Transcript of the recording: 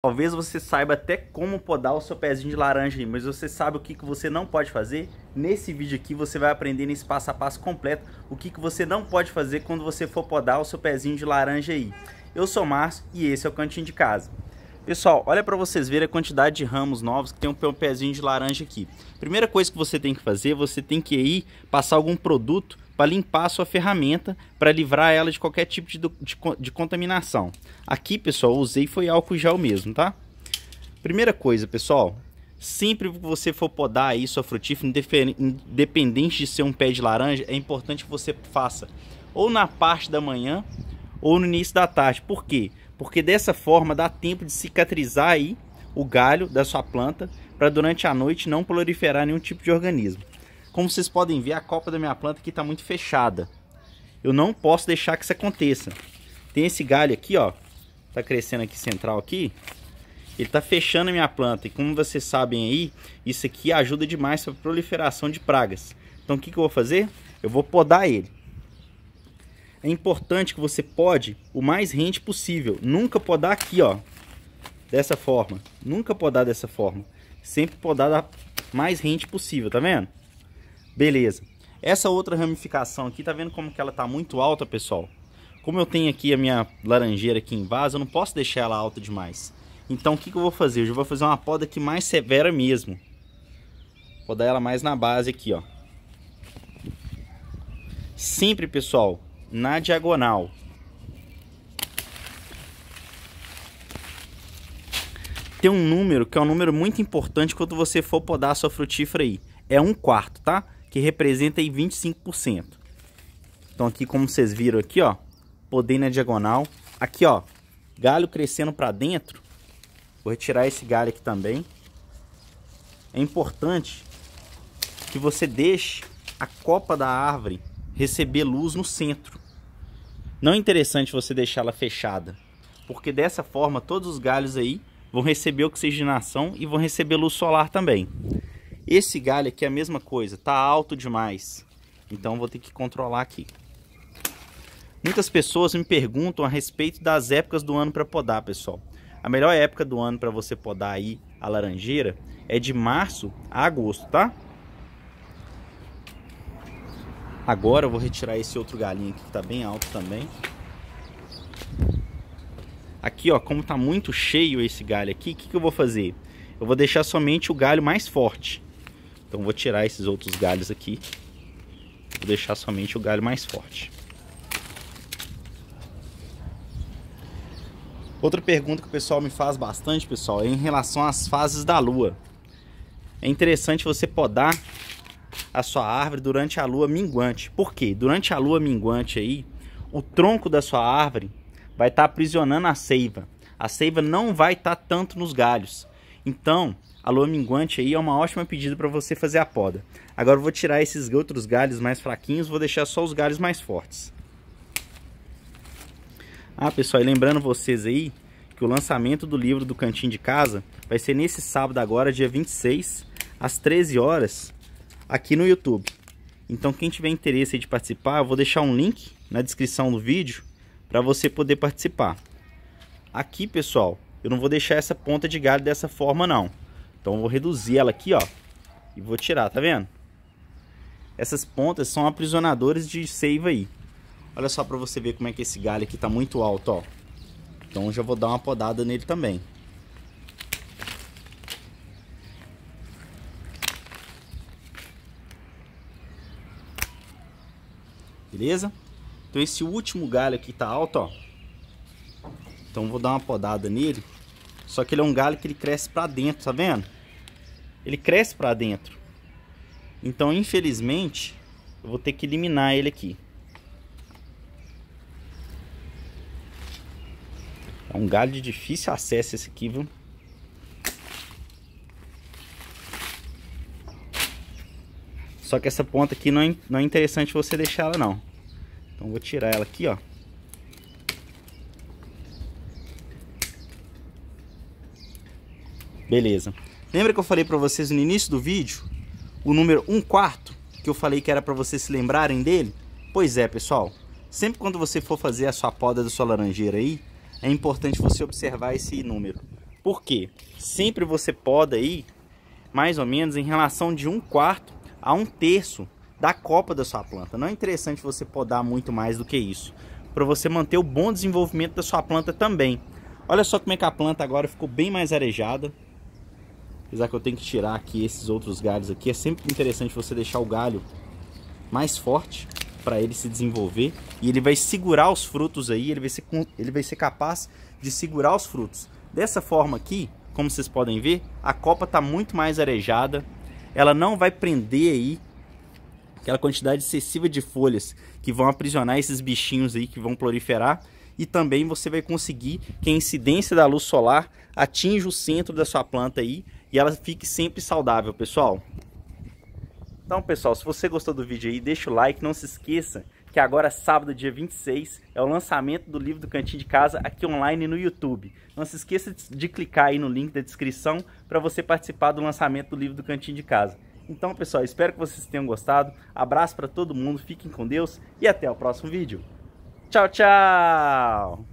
Talvez você saiba até como podar o seu pezinho de laranja mas você sabe o que, que você não pode fazer? Nesse vídeo aqui você vai aprender nesse passo a passo completo o que, que você não pode fazer quando você for podar o seu pezinho de laranja aí. Eu sou Márcio e esse é o Cantinho de Casa. Pessoal, olha para vocês verem a quantidade de ramos novos que tem um pezinho de laranja aqui. Primeira coisa que você tem que fazer, você tem que ir passar algum produto para limpar a sua ferramenta, para livrar ela de qualquer tipo de, de, de contaminação. Aqui, pessoal, usei foi álcool gel mesmo, tá? Primeira coisa, pessoal, sempre que você for podar aí sua frutífera, independente de ser um pé de laranja, é importante que você faça ou na parte da manhã ou no início da tarde. Por quê? Porque dessa forma dá tempo de cicatrizar aí o galho da sua planta para durante a noite não proliferar nenhum tipo de organismo. Como vocês podem ver, a copa da minha planta aqui está muito fechada. Eu não posso deixar que isso aconteça. Tem esse galho aqui, ó. Tá crescendo aqui central aqui. Ele tá fechando a minha planta. E como vocês sabem aí, isso aqui ajuda demais para proliferação de pragas. Então o que, que eu vou fazer? Eu vou podar ele. É importante que você pode o mais rente possível. Nunca podar aqui, ó. Dessa forma. Nunca podar dessa forma. Sempre podar da mais rente possível, tá vendo? Beleza. Essa outra ramificação aqui, tá vendo como que ela tá muito alta, pessoal? Como eu tenho aqui a minha laranjeira aqui em vaso, eu não posso deixar ela alta demais. Então o que, que eu vou fazer? Eu já vou fazer uma poda aqui mais severa mesmo. Vou dar ela mais na base aqui, ó. Sempre, pessoal, na diagonal. Tem um número que é um número muito importante quando você for podar a sua frutífera aí. É um quarto, Tá? que representa aí 25%. Então aqui como vocês viram aqui, ó, podendo na diagonal. Aqui, ó, galho crescendo para dentro. Vou retirar esse galho aqui também. É importante que você deixe a copa da árvore receber luz no centro. Não é interessante você deixá-la fechada, porque dessa forma todos os galhos aí vão receber oxigenação e vão receber luz solar também. Esse galho aqui é a mesma coisa, tá alto demais. Então vou ter que controlar aqui. Muitas pessoas me perguntam a respeito das épocas do ano para podar, pessoal. A melhor época do ano para você podar aí a laranjeira é de março a agosto, tá? Agora eu vou retirar esse outro galinho aqui que tá bem alto também. Aqui, ó, como tá muito cheio esse galho aqui, o que, que eu vou fazer? Eu vou deixar somente o galho mais forte. Então vou tirar esses outros galhos aqui. Vou deixar somente o galho mais forte. Outra pergunta que o pessoal me faz bastante, pessoal, é em relação às fases da lua. É interessante você podar a sua árvore durante a lua minguante. Por quê? Durante a lua minguante aí, o tronco da sua árvore vai estar tá aprisionando a seiva. A seiva não vai estar tá tanto nos galhos. Então, a lua minguante aí é uma ótima pedida para você fazer a poda. Agora eu vou tirar esses outros galhos mais fraquinhos, vou deixar só os galhos mais fortes. Ah, pessoal, e lembrando vocês aí que o lançamento do livro do Cantinho de Casa vai ser nesse sábado agora, dia 26, às 13 horas, aqui no YouTube. Então quem tiver interesse de participar, eu vou deixar um link na descrição do vídeo para você poder participar. Aqui, pessoal, eu não vou deixar essa ponta de galho dessa forma não. Então eu vou reduzir ela aqui, ó. E vou tirar, tá vendo? Essas pontas são aprisionadores de seiva aí. Olha só para você ver como é que esse galho aqui tá muito alto, ó. Então já vou dar uma podada nele também. Beleza? Então esse último galho aqui tá alto, ó. Então vou dar uma podada nele só que ele é um galho que ele cresce para dentro, tá vendo? Ele cresce para dentro. Então, infelizmente, eu vou ter que eliminar ele aqui. É um galho de difícil acesso esse aqui, viu? Só que essa ponta aqui não é, não é interessante você deixar ela não. Então vou tirar ela aqui, ó. Beleza. Lembra que eu falei para vocês no início do vídeo? O número 1 quarto, que eu falei que era para vocês se lembrarem dele? Pois é, pessoal. Sempre quando você for fazer a sua poda da sua laranjeira aí, é importante você observar esse número. Por quê? Sempre você poda aí, mais ou menos, em relação de 1 quarto a 1 terço da copa da sua planta. Não é interessante você podar muito mais do que isso, para você manter o bom desenvolvimento da sua planta também. Olha só como é que a planta agora ficou bem mais arejada, Apesar que eu tenho que tirar aqui esses outros galhos aqui. É sempre interessante você deixar o galho mais forte para ele se desenvolver. E ele vai segurar os frutos aí, ele vai, ser, ele vai ser capaz de segurar os frutos. Dessa forma aqui, como vocês podem ver, a copa está muito mais arejada. Ela não vai prender aí aquela quantidade excessiva de folhas que vão aprisionar esses bichinhos aí que vão proliferar e também você vai conseguir que a incidência da luz solar atinja o centro da sua planta aí e ela fique sempre saudável, pessoal. Então, pessoal, se você gostou do vídeo aí, deixa o like, não se esqueça que agora é sábado, dia 26, é o lançamento do livro do Cantinho de Casa aqui online no YouTube. Não se esqueça de clicar aí no link da descrição para você participar do lançamento do livro do Cantinho de Casa. Então, pessoal, espero que vocês tenham gostado. Abraço para todo mundo, fiquem com Deus e até o próximo vídeo. Tchau, tchau!